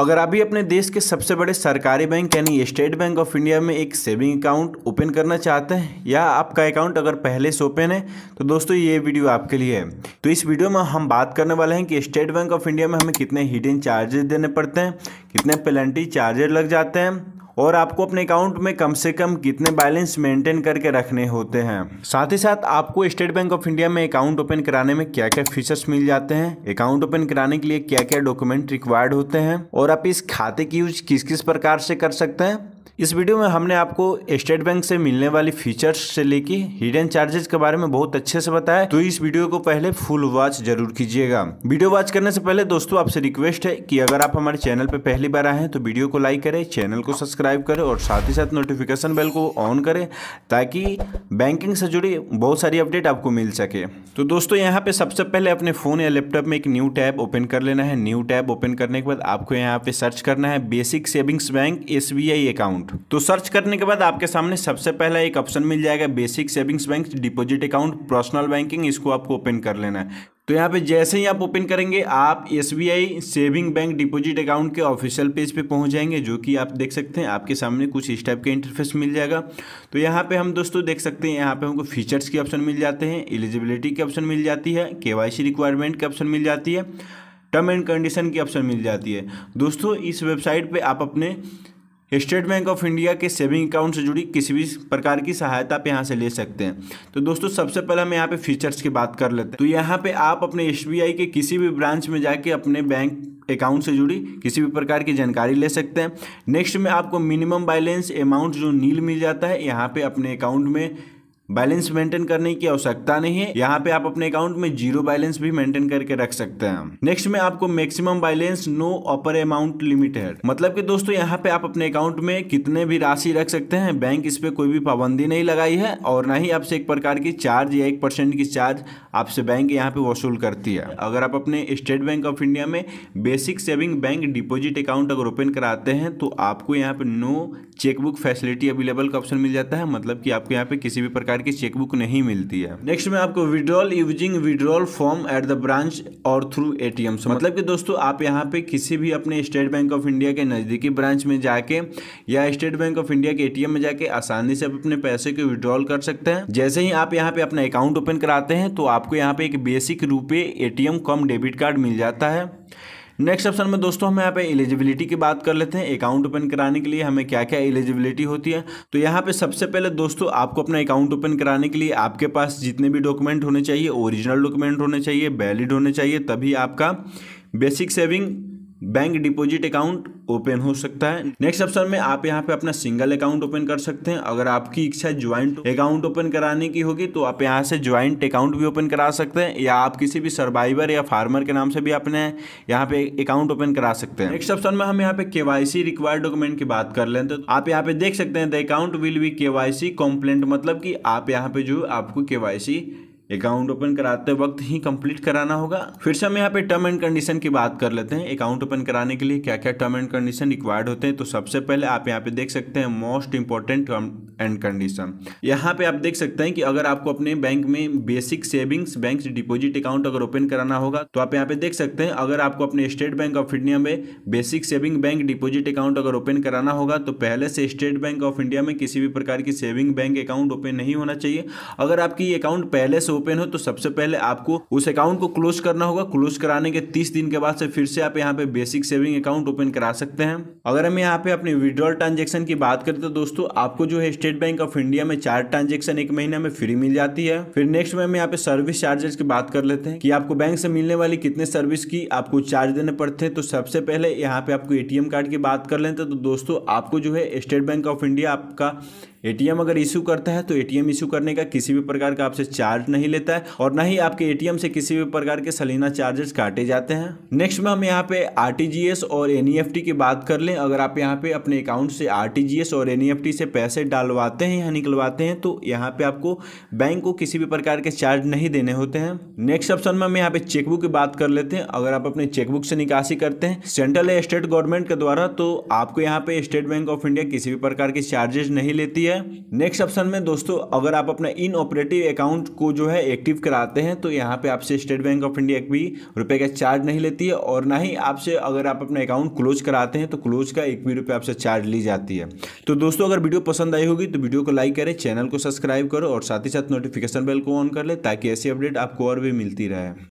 अगर आप भी अपने देश के सबसे बड़े सरकारी बैंक यानी स्टेट बैंक ऑफ इंडिया में एक सेविंग अकाउंट ओपन करना चाहते हैं या आपका अकाउंट अगर पहले से ओपन है तो दोस्तों ये वीडियो आपके लिए है तो इस वीडियो में हम बात करने वाले हैं कि स्टेट बैंक ऑफ इंडिया में हमें कितने हिडन चार्जेस देने पड़ते हैं कितने पेनल्टी चार्जेस लग जाते हैं और आपको अपने अकाउंट में कम से कम कितने बैलेंस मेंटेन करके रखने होते हैं साथ ही साथ आपको स्टेट बैंक ऑफ इंडिया में अकाउंट ओपन कराने में क्या क्या फीचर्स मिल जाते हैं अकाउंट ओपन कराने के लिए क्या क्या डॉक्यूमेंट रिक्वायर्ड होते हैं और आप इस खाते की यूज किस किस प्रकार से कर सकते हैं इस वीडियो में हमने आपको स्टेट बैंक से मिलने वाली फीचर्स से लेके हिडन चार्जेस के बारे में बहुत अच्छे से बताया तो इस वीडियो को पहले फुल वॉच जरूर कीजिएगा वीडियो वॉच करने से पहले दोस्तों आपसे रिक्वेस्ट है कि अगर आप हमारे चैनल पर पहली बार आए हैं तो वीडियो को लाइक करें चैनल को सब्सक्राइब करें और साथ ही साथ नोटिफिकेशन बेल को ऑन करें ताकि बैंकिंग से जुड़ी बहुत सारी अपडेट आपको मिल सके तो दोस्तों यहाँ पे सबसे पहले अपने फ़ोन या लैपटॉप में एक न्यू टैब ओपन कर लेना है न्यू टैब ओपन करने के बाद आपको यहाँ पे सर्च करना है basic savings bank S account account तो सर्च करने के बाद आपके सामने सबसे पहला एक ऑप्शन मिल जाएगा basic savings bank deposit account personal banking इसको आपको ओपन कर लेना है तो यहाँ पे जैसे ही आप ओपन करेंगे आप S saving bank deposit account के ऑफिशियल पेज पे पहुँच जाएंगे जो कि आप देख सकते हैं आपके सामने कुछ इस टाइप के इंटरफेस मिल जाएगा तो यहाँ पे हम दोस्तों देख सकते हैं यहाँ पे हमको फीचर्स के ऑप्शन मिल जाते हैं एलिजिबिलिटी के ऑप्शन मिल जाती है के रिक्वायरमेंट के ऑप्शन मिल जाती है टर्म एंड कंडीशन की ऑप्शन मिल जाती है दोस्तों इस वेबसाइट पर आप अपने स्टेट बैंक ऑफ इंडिया के सेविंग अकाउंट से जुड़ी किसी भी प्रकार की सहायता आप यहाँ से ले सकते हैं तो दोस्तों सबसे पहले हम यहाँ पे फीचर्स की बात कर लेते हैं तो यहाँ पे आप अपने एस के किसी भी ब्रांच में जाके अपने बैंक अकाउंट से जुड़ी किसी भी प्रकार की जानकारी ले सकते हैं नेक्स्ट में आपको मिनिमम बैलेंस अमाउंट जो नील मिल जाता है यहाँ पर अपने अकाउंट में बैलेंस मेंटेन करने की आवश्यकता नहीं है यहाँ पे आप अपने अकाउंट में जीरो बैलेंस भी मेंटेन करके रख सकते हैं नेक्स्ट में आपको maximum balance no upper amount limited मतलब कि दोस्तों यहाँ पे आप अपने अकाउंट में कितने भी राशि रख सकते हैं बैंक इस पे कोई भी पाबंदी नहीं लगाई है और ना ही आपसे एक प्रकार की चार्ज या एक परसेंट की चार्ज आपसे बैंक यहाँ पे वसूल करती है अगर आप अपने स्टेट बैंक ऑफ इंडिया में basic saving bank deposit account अगर ओपन कराते हैं तो आपको यहाँ पे नो चेकबुक फैसिलिटी अवेलेबल का ऑप्शन मिल जाता है मतलब की आपको यहाँ पे किसी भी प्रकार कार्ड की चेकबुक नहीं मिलती है नेक्स्ट में आपको withdrawal using withdrawal form at the branch और थ्रू ए मतलब कि दोस्तों आप यहाँ पे किसी भी अपने स्टेट बैंक ऑफ इंडिया के नज़दीकी ब्रांच में जाके या स्टेट बैंक ऑफ इंडिया के एटीएम में जाके आसानी से आप अपने पैसे को विड्रॉल कर सकते हैं जैसे ही आप यहाँ पे अपना अकाउंट ओपन कराते हैं तो आपको यहाँ पे एक basic RuPay ATM cum debit card मिल जाता है नेक्स्ट ऑप्शन में दोस्तों हम यहाँ पे एलिजिबिलिटी की बात कर लेते हैं अकाउंट ओपन कराने के लिए हमें क्या क्या एलिजिबिलिटी होती है तो यहाँ पे सबसे पहले दोस्तों आपको अपना अकाउंट ओपन कराने के लिए आपके पास जितने भी डॉक्यूमेंट होने चाहिए ओरिजिनल डॉक्यूमेंट होने चाहिए वैलिड होने चाहिए तभी आपका basic saving bank deposit account open हो सकता है नेक्स्ट ऑप्शन में आप यहाँ पे अपना सिंगल अकाउंट ओपन कर सकते हैं अगर आपकी इच्छा ज्वाइंट अकाउंट ओपन कराने की होगी तो आप यहाँ से ज्वाइंट अकाउंट भी ओपन करा सकते हैं या आप किसी भी सर्वाइवर या फार्मर के नाम से भी अपने यहाँ पे अकाउंट ओपन करा सकते हैं नेक्स्ट ऑप्शन में हम यहाँ पे के रिक्वायर्ड डॉक्यूमेंट की बात कर ले तो आप यहाँ पे देख सकते हैं the account will be K Y मतलब की आप यहाँ पे जो आपको के अकाउंट ओपन कराते वक्त ही कंप्लीट कराना होगा फिर से हम यहाँ पे टर्म एंड कंडीशन की बात कर लेते हैं अकाउंट ओपन कराने के लिए क्या क्या टर्म एंड कंडीशन रिक्वायर्ड होते हैं तो सबसे पहले आप यहाँ पे देख सकते हैं मोस्ट इंपॉर्टेंट एंड कंडीशन यहाँ पे आप देख सकते हैं कि अगर आपको अपने बैंक में basic savings bank deposit account अगर ओपन कराना होगा तो आप यहाँ पे देख सकते हैं अगर आपको अपने स्टेट बैंक ऑफ इंडिया में basic saving bank deposit account अगर ओपन कराना होगा तो पहले से स्टेट बैंक ऑफ इंडिया में किसी भी प्रकार की सेविंग बैंक अकाउंट ओपन नहीं होना चाहिए अगर आपकी अकाउंट पहले से ओपन हो तो सबसे पहले आपको उस अकाउंट को क्लोज करना होगा क्लोज कराने के तीस दिन के बाद से फिर से आप यहाँ पे बेसिक सेविंग अकाउंट ओपन करा सकते हैं अगर हम यहाँ पे अपने विड्रॉल ट्रांजेक्शन की बात करें तो दोस्तों आपको जो है स्टेट बैंक ऑफ इंडिया में चार ट्रांजेक्शन एक महीने में फ्री मिल जाती है फिर नेक्स्ट में हम यहाँ पे सर्विस चार्जेस की बात कर लेते हैं कि आपको बैंक से मिलने वाली कितने सर्विस की आपको चार्ज देने पड़ते हैं तो सबसे पहले यहाँ पे आपको एटीएम कार्ड की बात कर लेते हैं तो दोस्तों आपको जो है स्टेट बैंक ऑफ इंडिया आपका एटीएम अगर इशू करता है तो एटीएम इशू करने का किसी भी प्रकार का आपसे चार्ज नहीं लेता है और ना ही आपके एटीएम से किसी भी प्रकार के सलीना चार्जेस काटे जाते हैं नेक्स्ट में हम यहाँ पे आरटीजीएस और एनईएफटी की बात कर लें अगर आप यहाँ पे अपने अकाउंट से आरटीजीएस और एनईएफटी से पैसे डालवाते हैं या निकलवाते हैं तो यहाँ पे आपको बैंक को किसी भी प्रकार के चार्ज नहीं देने होते हैं नेक्स्ट ऑप्शन में हम यहाँ पे चेकबुक की बात कर लेते हैं अगर आप अपने चेकबुक से निकासी करते हैं सेंट्रल या स्टेट गवर्नमेंट के द्वारा तो आपको यहाँ पे स्टेट बैंक ऑफ इंडिया किसी भी प्रकार की चार्जेस नहीं लेती है है नेक्स्ट ऑप्शन में दोस्तों अगर आप अपना इन ऑपरेटिव अकाउंट को जो है एक्टिव कराते हैं तो यहाँ पे आपसे स्टेट बैंक ऑफ इंडिया भी रुपए का चार्ज नहीं लेती है और ना ही आपसे अगर आप अपना अकाउंट क्लोज कराते हैं तो क्लोज का एक भी रुपये आपसे चार्ज ली जाती है तो दोस्तों अगर वीडियो पसंद आई होगी तो वीडियो को लाइक करें चैनल को सब्सक्राइब करो और साथ ही साथ नोटिफिकेशन बेल को ऑन कर ले ताकि ऐसी अपडेट आपको और भी मिलती रहे